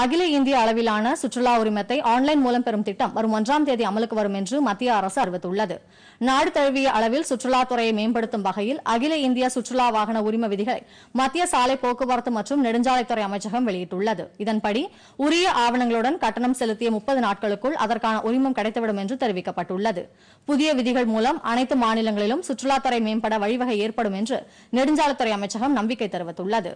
அகில இந்திய அளவிலான சுற்றுலா உரிமத்தை ஆன்லைன் மூலம் பெறும் திட்டம் வரும் ஒன்றாம் தேதி அமலுக்கு வரும் என்று மத்திய அரசு அறிவித்துள்ளது நாடு தழுவிய அளவில் சுற்றுலாத்துறையை மேம்படுத்தும் வகையில் அகில இந்திய சுற்றுலா வாகன உரிம விதிகளை மத்திய சாலை போக்குவரத்து மற்றும் நெடுஞ்சாலைத்துறை அமைச்சகம் வெளியிட்டுள்ளது இதன்படி உரிய ஆவணங்களுடன் கட்டணம் செலுத்திய முப்பது நாட்களுக்குள் அதற்கான உரிமம் கிடைத்துவிடும் என்று தெரிவிக்கப்பட்டுள்ளது புதிய விதிகள் மூலம் அனைத்து மாநிலங்களிலும் சுற்றுலாத்துறை மேம்பட வழிவகை ஏற்படும் என்று நெடுஞ்சாலைத்துறை அமைச்சகம் நம்பிக்கை தெரிவித்துள்ளது